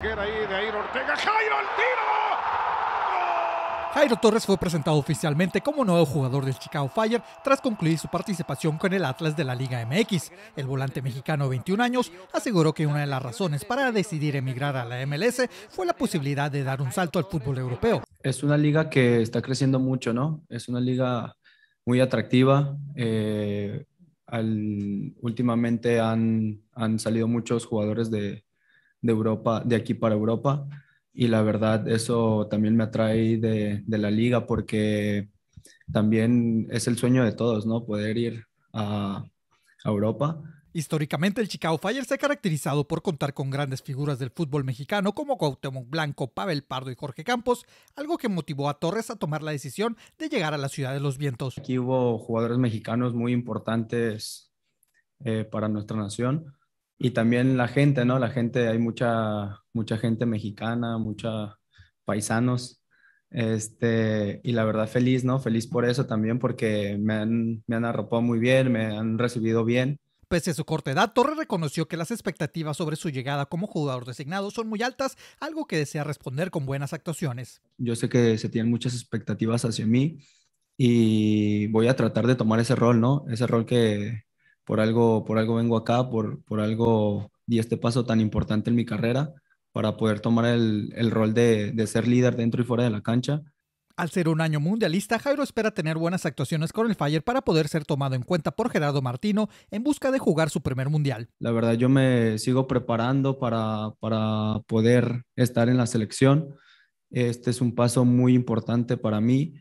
Ortega, Jairo el tiro. Torres fue presentado oficialmente como nuevo jugador del Chicago Fire tras concluir su participación con el Atlas de la Liga MX. El volante mexicano de 21 años aseguró que una de las razones para decidir emigrar a la MLS fue la posibilidad de dar un salto al fútbol europeo. Es una liga que está creciendo mucho, ¿no? Es una liga muy atractiva. Eh, últimamente han, han salido muchos jugadores de, de Europa, de aquí para Europa. Y la verdad, eso también me atrae de, la liga porque también es el sueño de todos, ¿no? Poder ir a, Europa. Históricamente, el Chicago Fire se ha caracterizado por contar con grandes figuras del fútbol mexicano como Cuauhtémoc Blanco, Pavel Pardo y Jorge Campos, algo que motivó a Torres a tomar la decisión de llegar a la ciudad de los vientos. Aquí hubo jugadores mexicanos muy importantes eh, para nuestra nación, y también la gente, ¿no? La gente, hay mucha, mucha gente mexicana, muchos paisanos, este, y la verdad feliz, ¿no? Feliz por eso también, porque me han, me han arropado muy bien, me han recibido bien. Pese a su corta edad, Torres reconoció que las expectativas sobre su llegada como jugador designado son muy altas, algo que desea responder con buenas actuaciones. Yo sé que se tienen muchas expectativas hacia mí y voy a tratar de tomar ese rol, ¿no? Ese rol que, por algo, por algo vengo acá, por, por algo di este paso tan importante en mi carrera para poder tomar el, el rol de, de, ser líder dentro y fuera de la cancha. Al ser un año mundialista, Jairo espera tener buenas actuaciones con el Fire para poder ser tomado en cuenta por Gerardo Martino en busca de jugar su primer mundial. La verdad, yo me sigo preparando para, para poder estar en la selección. Este es un paso muy importante para mí.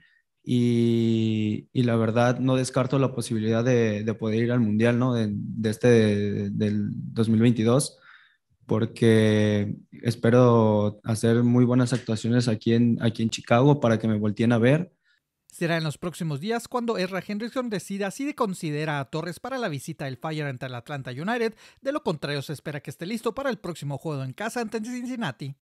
Y, la verdad no descarto la posibilidad de, poder ir al Mundial, ¿no? De, este, del 2022, porque espero hacer muy buenas actuaciones aquí en, aquí en Chicago para que me volteen a ver. Será en los próximos días cuando Erra Hendrickson decida si considera a Torres para la visita del Fire ante el Atlanta United. De lo contrario, se espera que esté listo para el próximo juego en casa ante Cincinnati.